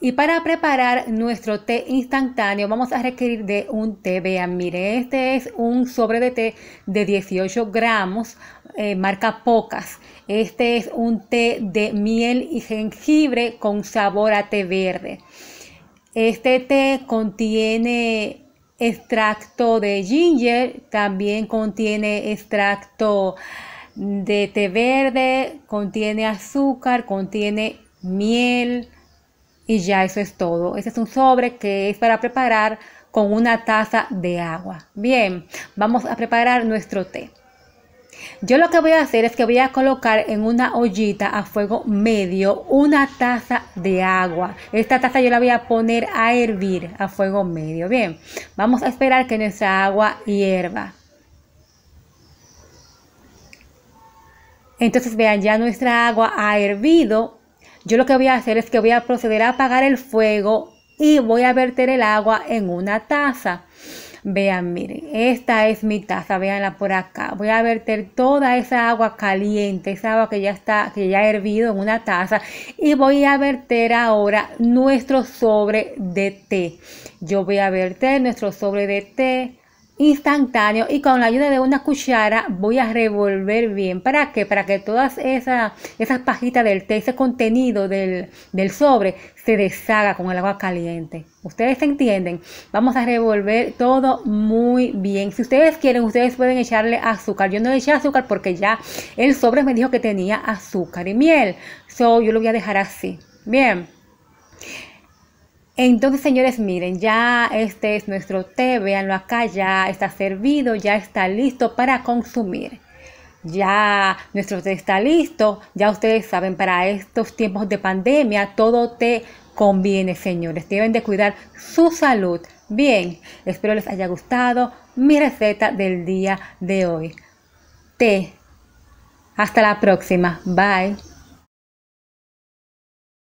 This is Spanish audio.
Y para preparar nuestro té instantáneo vamos a requerir de un té, vean, mire, este es un sobre de té de 18 gramos, eh, marca pocas. Este es un té de miel y jengibre con sabor a té verde. Este té contiene extracto de ginger, también contiene extracto de té verde, contiene azúcar, contiene miel, y ya eso es todo. Este es un sobre que es para preparar con una taza de agua. Bien, vamos a preparar nuestro té. Yo lo que voy a hacer es que voy a colocar en una ollita a fuego medio una taza de agua. Esta taza yo la voy a poner a hervir a fuego medio. Bien, vamos a esperar que nuestra agua hierva. Entonces vean, ya nuestra agua ha hervido yo lo que voy a hacer es que voy a proceder a apagar el fuego y voy a verter el agua en una taza. Vean, miren, esta es mi taza, veanla por acá. Voy a verter toda esa agua caliente, esa agua que ya está, que ya ha hervido en una taza. Y voy a verter ahora nuestro sobre de té. Yo voy a verter nuestro sobre de té instantáneo y con la ayuda de una cuchara voy a revolver bien. ¿Para qué? Para que todas esas, esas pajitas del té, ese contenido del, sobre se deshaga con el agua caliente. ¿Ustedes entienden? Vamos a revolver todo muy bien. Si ustedes quieren, ustedes pueden echarle azúcar. Yo no eché azúcar porque ya el sobre me dijo que tenía azúcar y miel. So, yo lo voy a dejar así. Bien. Entonces, señores, miren, ya este es nuestro té, véanlo acá, ya está servido, ya está listo para consumir. Ya nuestro té está listo, ya ustedes saben, para estos tiempos de pandemia, todo té conviene, señores. Deben de cuidar su salud. Bien, espero les haya gustado mi receta del día de hoy. Té. Hasta la próxima. Bye.